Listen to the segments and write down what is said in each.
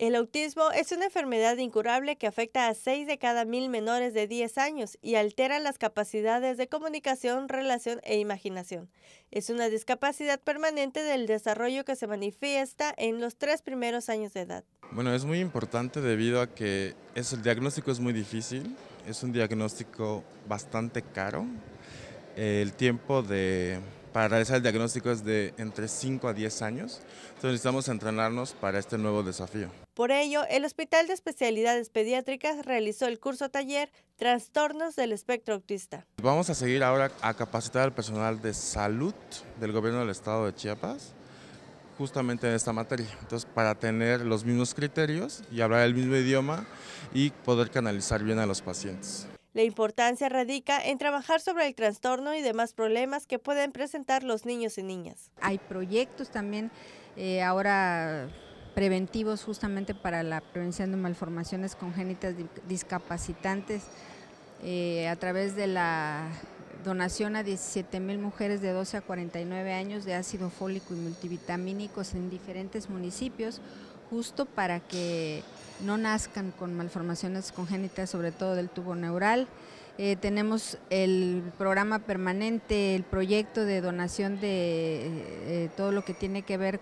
El autismo es una enfermedad incurable que afecta a 6 de cada 1,000 menores de 10 años y altera las capacidades de comunicación, relación e imaginación. Es una discapacidad permanente del desarrollo que se manifiesta en los tres primeros años de edad. Bueno, es muy importante debido a que es, el diagnóstico es muy difícil, es un diagnóstico bastante caro. El tiempo de para realizar el diagnóstico es de entre 5 a 10 años, entonces necesitamos entrenarnos para este nuevo desafío. Por ello, el Hospital de Especialidades Pediátricas realizó el curso taller Trastornos del Espectro Autista. Vamos a seguir ahora a capacitar al personal de salud del gobierno del estado de Chiapas justamente en esta materia. Entonces, para tener los mismos criterios y hablar el mismo idioma y poder canalizar bien a los pacientes. La importancia radica en trabajar sobre el trastorno y demás problemas que pueden presentar los niños y niñas. Hay proyectos también eh, ahora preventivos justamente para la prevención de malformaciones congénitas discapacitantes eh, a través de la donación a 17 mil mujeres de 12 a 49 años de ácido fólico y multivitamínicos en diferentes municipios justo para que no nazcan con malformaciones congénitas, sobre todo del tubo neural. Eh, tenemos el programa permanente, el proyecto de donación de eh, eh, todo lo que tiene que ver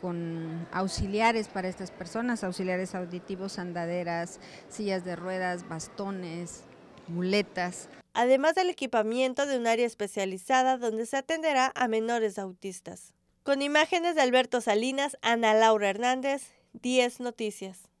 con auxiliares para estas personas, auxiliares auditivos, andaderas, sillas de ruedas, bastones, muletas. Además del equipamiento de un área especializada donde se atenderá a menores autistas. Con imágenes de Alberto Salinas, Ana Laura Hernández, 10 Noticias.